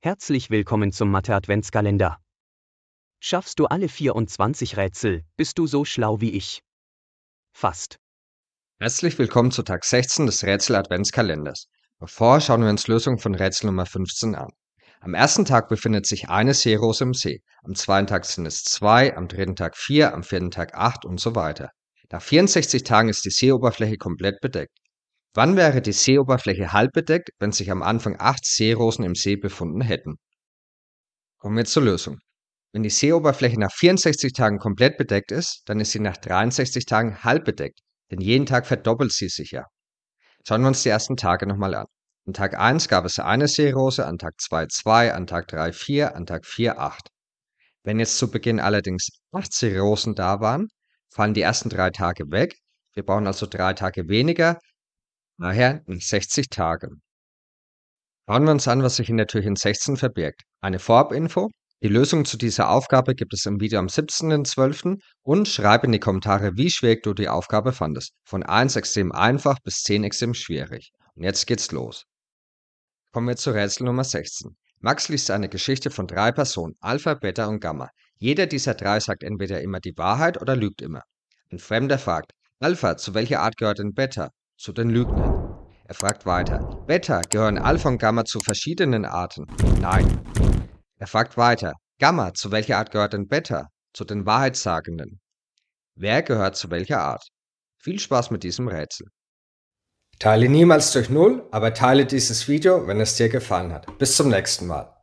Herzlich willkommen zum Mathe-Adventskalender. Schaffst du alle 24 Rätsel, bist du so schlau wie ich. Fast. Herzlich willkommen zu Tag 16 des Rätsel-Adventskalenders. Bevor schauen wir uns Lösung von Rätsel Nummer 15 an. Am ersten Tag befindet sich eine Seerose im See, am zweiten Tag sind es zwei, am dritten Tag vier, am vierten Tag acht und so weiter. Nach 64 Tagen ist die Seeoberfläche komplett bedeckt. Wann wäre die Seeoberfläche halb bedeckt, wenn sich am Anfang acht Seerosen im See befunden hätten? Kommen wir zur Lösung. Wenn die Seeoberfläche nach 64 Tagen komplett bedeckt ist, dann ist sie nach 63 Tagen halb bedeckt, denn jeden Tag verdoppelt sie sich ja. Schauen wir uns die ersten Tage nochmal an. An Tag 1 gab es eine Seerose, an Tag 2 2, an Tag 3 4, an Tag 4 8. Wenn jetzt zu Beginn allerdings 8 Seerosen da waren, fallen die ersten drei Tage weg. Wir brauchen also drei Tage weniger, Daher in 60 Tagen. Schauen wir uns an, was sich in der Türchen 16 verbirgt. Eine Vorabinfo. Die Lösung zu dieser Aufgabe gibt es im Video am 17.12. und schreib in die Kommentare, wie schwierig du die Aufgabe fandest. Von 1 extrem einfach bis 10 extrem schwierig. Und jetzt geht's los. Kommen wir zu Rätsel Nummer 16. Max liest eine Geschichte von drei Personen, Alpha, Beta und Gamma. Jeder dieser drei sagt entweder immer die Wahrheit oder lügt immer. Ein Fremder fragt, Alpha, zu welcher Art gehört denn Beta? zu den Lügnern. Er fragt weiter. Beta, gehören Alpha und Gamma zu verschiedenen Arten? Nein. Er fragt weiter. Gamma, zu welcher Art gehört denn Beta? Zu den Wahrheitssagenden. Wer gehört zu welcher Art? Viel Spaß mit diesem Rätsel. Teile niemals durch Null, aber teile dieses Video, wenn es dir gefallen hat. Bis zum nächsten Mal.